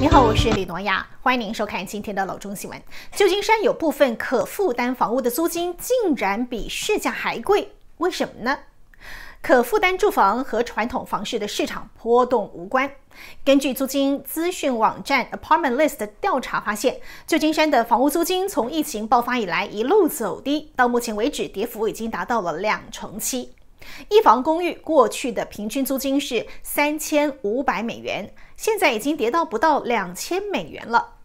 你好，我是李诺亚，欢迎您收看今天的《老中新闻》。旧金山有部分可负担房屋的租金竟然比市价还贵，为什么呢？可负担住房和传统房市的市场波动无关。根据租金资讯网站 Apartment List 的调查发现，旧金山的房屋租金从疫情爆发以来一路走低，到目前为止跌幅已经达到了两成七。一房公寓过去的平均租金是三千五百美元，现在已经跌到不到两千美元了。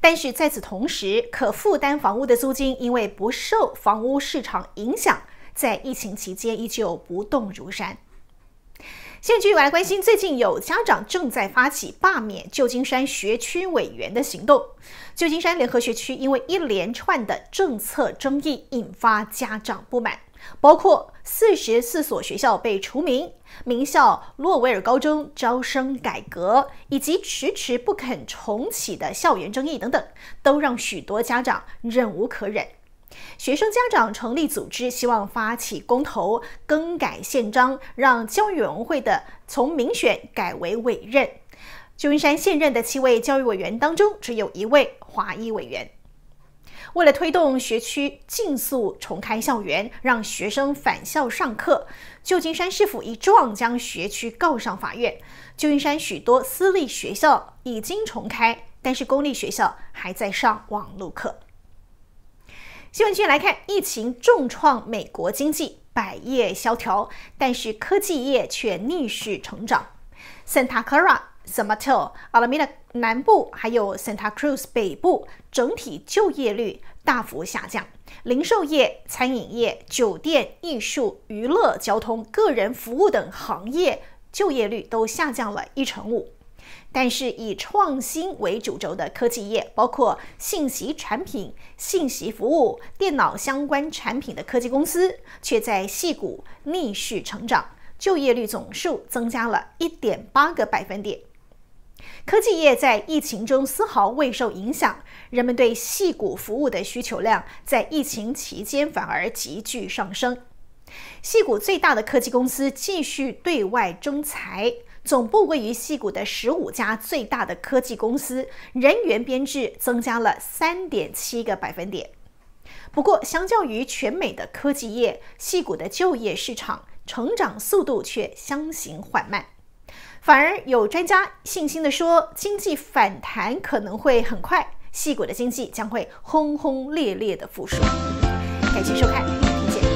但是在此同时，可负担房屋的租金因为不受房屋市场影响，在疫情期间依旧不动如山。现在继续我来关心，最近有家长正在发起罢免旧金山学区委员的行动。旧金山联合学区因为一连串的政策争议引发家长不满，包括。四十四所学校被除名，名校洛维尔高中招生改革以及迟迟不肯重启的校园争议等等，都让许多家长忍无可忍。学生家长成立组织，希望发起公投，更改宪章，让教育委员会的从民选改为委任。旧金山现任的七位教育委员当中，只有一位华裔委员。为了推动学区竞速重开校园，让学生返校上课，旧金山市府一状将学区告上法院。旧金山许多私立学校已经重开，但是公立学校还在上网络课。新闻继续来看，疫情重创美国经济，百业萧条，但是科技业却逆势成长。Santa Clara a m t Alameda 南部，还有 Santa Cruz 北部，整体就业率大幅下降。零售业、餐饮业、酒店、艺术、娱乐、交通、个人服务等行业就业率都下降了一成五。但是，以创新为主轴的科技业，包括信息产品、信息服务、电脑相关产品的科技公司，却在细谷逆势成长，就业率总数增加了一点八个百分点。科技业在疫情中丝毫未受影响，人们对细骨服务的需求量在疫情期间反而急剧上升。细谷最大的科技公司继续对外征财，总部位于细谷的十五家最大的科技公司人员编制增加了三点七个百分点。不过，相较于全美的科技业，细谷的就业市场成长速度却相形缓慢。反而有专家信心地说，经济反弹可能会很快，细谷的经济将会轰轰烈烈的复苏。感谢收看，明天见。